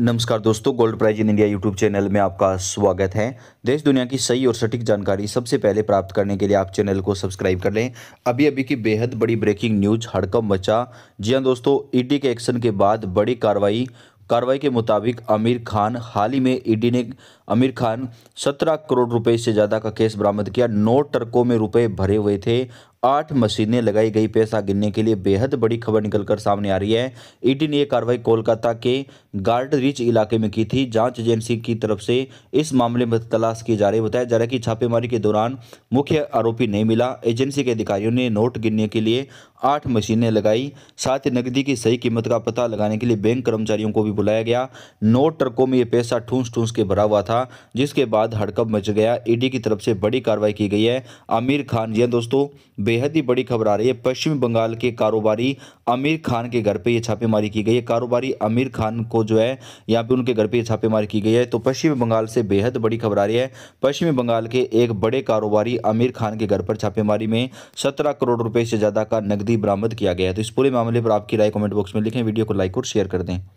नमस्कार दोस्तों gold price in India YouTube channel में आपका स्वागत है देश दुनिया की सही और सटीक जानकारी सबसे पहले प्राप्त करने के लिए आप चैनल को सब्सक्राइब कर लें अभी अभी की बेहद बड़ी ब्रेकिंग न्यूज हड़कम मचा जी हाँ दोस्तों ईडी e के एक्शन के बाद बड़ी कार्रवाई कार्रवाई के मुताबिक आमिर खान हाल ही में ईडी e ने आमिर खान 17 करोड़ रुपए से ज़्यादा का केस बरामद किया नौ ट्रकों में रुपए भरे हुए थे आठ मशीनें लगाई गई पैसा गिनने के लिए बेहद बड़ी खबर निकलकर सामने आ रही है ईडी ने यह कार्रवाई कोलकाता के गार्ड रिच इलाके में की थी जांच एजेंसी की तरफ से इस मामले में तलाश की जा रही बताया जा रहा है कि छापेमारी के दौरान मुख्य आरोपी नहीं मिला एजेंसी के अधिकारियों ने नोट गिनने के लिए आठ मशीनें लगाई साथ ही नकदी की सही कीमत का पता लगाने के लिए बैंक कर्मचारियों को भी बुलाया गया नोट ट्रकों में ये पैसा ठूंस ठूंस के भरा हुआ था जिसके बाद हड़कप मच गया ईडी की तरफ से बड़ी कार्रवाई की गई है आमिर खान यह दोस्तों बेहद ही बड़ी खबर आ रही है पश्चिम बंगाल के कारोबारी आमिर खान के घर पे ये छापेमारी की गई है कारोबारी आमिर खान को जो है यहाँ पे उनके घर पे ये छापेमारी की गई है तो पश्चिम बंगाल से बेहद बड़ी खबर आ रही है पश्चिम बंगाल के एक बड़े कारोबारी आमिर खान के घर पर छापेमारी में सत्रह करोड़ रुपये से ज़्यादा का नकदी बरामद किया गया है तो इस पूरे मामले पर आपकी राय कॉमेंट बॉक्स में लिखें वीडियो को लाइक और शेयर कर दें